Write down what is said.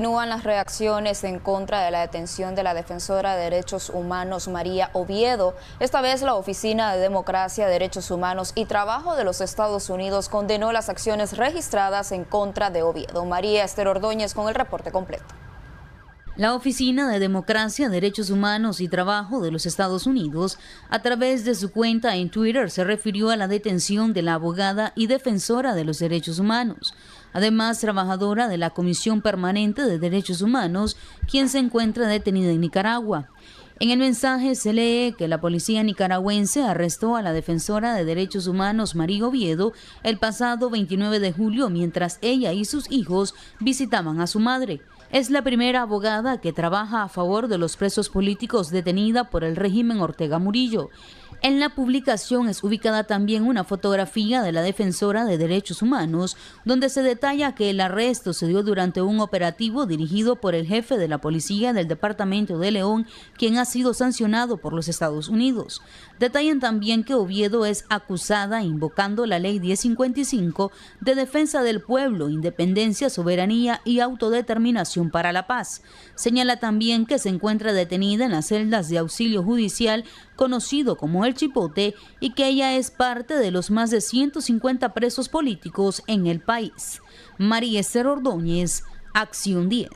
Continúan las reacciones en contra de la detención de la defensora de derechos humanos María Oviedo. Esta vez la Oficina de Democracia, Derechos Humanos y Trabajo de los Estados Unidos condenó las acciones registradas en contra de Oviedo. María Esther Ordóñez con el reporte completo. La Oficina de Democracia, Derechos Humanos y Trabajo de los Estados Unidos, a través de su cuenta en Twitter, se refirió a la detención de la abogada y defensora de los derechos humanos además trabajadora de la Comisión Permanente de Derechos Humanos, quien se encuentra detenida en Nicaragua. En el mensaje se lee que la policía nicaragüense arrestó a la defensora de derechos humanos María Oviedo el pasado 29 de julio mientras ella y sus hijos visitaban a su madre. Es la primera abogada que trabaja a favor de los presos políticos detenida por el régimen Ortega Murillo. En la publicación es ubicada también una fotografía de la defensora de derechos humanos, donde se detalla que el arresto se dio durante un operativo dirigido por el jefe de la policía del departamento de León, quien ha sido sancionado por los Estados Unidos. Detallan también que Oviedo es acusada invocando la Ley 1055 de Defensa del Pueblo, Independencia, Soberanía y Autodeterminación para la Paz. Señala también que se encuentra detenida en las celdas de auxilio judicial conocido como El Chipote y que ella es parte de los más de 150 presos políticos en el país. María Esther Ordóñez, Acción 10.